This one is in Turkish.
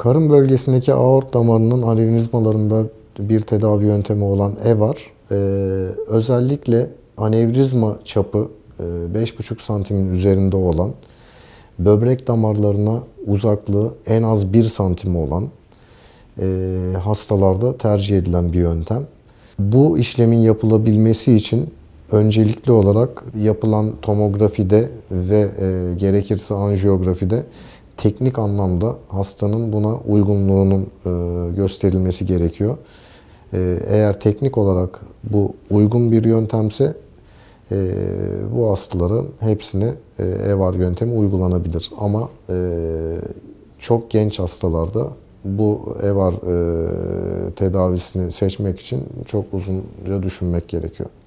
Karın bölgesindeki aort damarının anevrizmalarında bir tedavi yöntemi olan EVAR, e, ee, özellikle anevrizma çapı 5,5 e, santimin üzerinde olan, böbrek damarlarına uzaklığı en az 1 santim olan e, hastalarda tercih edilen bir yöntem. Bu işlemin yapılabilmesi için öncelikli olarak yapılan tomografide ve e, gerekirse anjiyografide teknik anlamda hastanın buna uygunluğunun e, gösterilmesi gerekiyor. E, eğer teknik olarak bu uygun bir yöntemse e, bu hastaların hepsine EVAR yöntemi uygulanabilir. Ama çok genç hastalarda bu EVAR tedavisini seçmek için çok uzunca düşünmek gerekiyor.